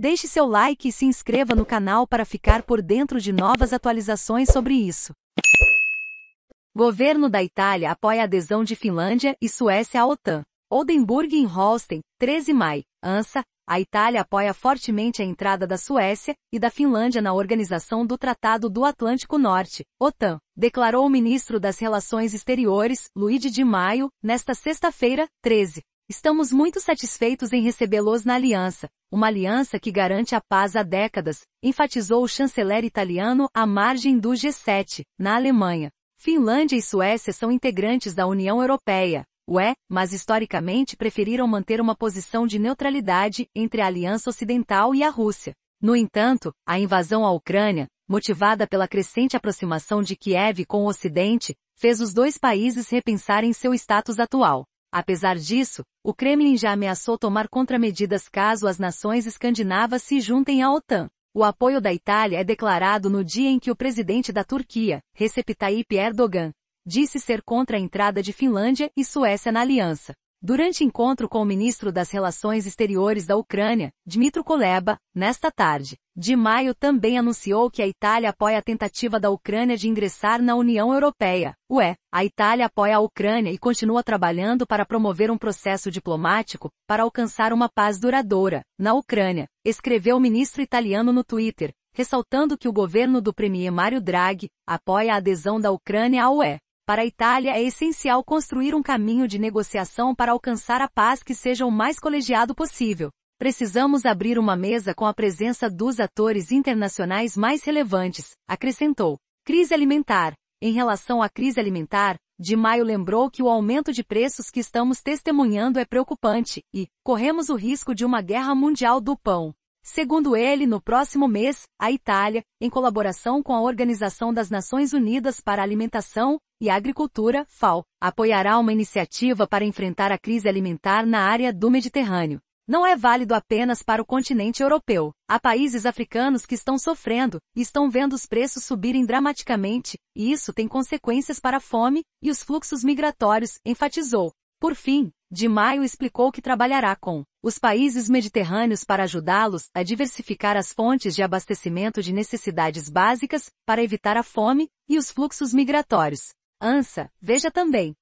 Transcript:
Deixe seu like e se inscreva no canal para ficar por dentro de novas atualizações sobre isso. Governo da Itália apoia a adesão de Finlândia e Suécia à OTAN. Oldenburg em Holstein, 13 maio. ANSA, a Itália apoia fortemente a entrada da Suécia e da Finlândia na Organização do Tratado do Atlântico Norte, OTAN, declarou o ministro das Relações Exteriores, Luigi Di Maio, nesta sexta-feira, 13. Estamos muito satisfeitos em recebê-los na aliança, uma aliança que garante a paz há décadas, enfatizou o chanceler italiano à margem do G7, na Alemanha. Finlândia e Suécia são integrantes da União Europeia, UE, mas historicamente preferiram manter uma posição de neutralidade entre a Aliança Ocidental e a Rússia. No entanto, a invasão à Ucrânia, motivada pela crescente aproximação de Kiev com o Ocidente, fez os dois países repensarem seu status atual. Apesar disso, o Kremlin já ameaçou tomar contramedidas caso as nações escandinavas se juntem à OTAN. O apoio da Itália é declarado no dia em que o presidente da Turquia, Recep Tayyip Erdogan, disse ser contra a entrada de Finlândia e Suécia na aliança. Durante encontro com o ministro das Relações Exteriores da Ucrânia, Dmitry Kuleba, nesta tarde, de maio também anunciou que a Itália apoia a tentativa da Ucrânia de ingressar na União Europeia. Ué, a Itália apoia a Ucrânia e continua trabalhando para promover um processo diplomático para alcançar uma paz duradoura na Ucrânia, escreveu o ministro italiano no Twitter, ressaltando que o governo do premier Mário Draghi apoia a adesão da Ucrânia à UE. Para a Itália é essencial construir um caminho de negociação para alcançar a paz que seja o mais colegiado possível. Precisamos abrir uma mesa com a presença dos atores internacionais mais relevantes, acrescentou. Crise alimentar. Em relação à crise alimentar, de maio lembrou que o aumento de preços que estamos testemunhando é preocupante e corremos o risco de uma guerra mundial do pão. Segundo ele, no próximo mês, a Itália, em colaboração com a Organização das Nações Unidas para a Alimentação e Agricultura, FAO, apoiará uma iniciativa para enfrentar a crise alimentar na área do Mediterrâneo. Não é válido apenas para o continente europeu. Há países africanos que estão sofrendo e estão vendo os preços subirem dramaticamente, e isso tem consequências para a fome e os fluxos migratórios, enfatizou. Por fim, de Maio explicou que trabalhará com os países mediterrâneos para ajudá-los a diversificar as fontes de abastecimento de necessidades básicas para evitar a fome e os fluxos migratórios. ANSA, veja também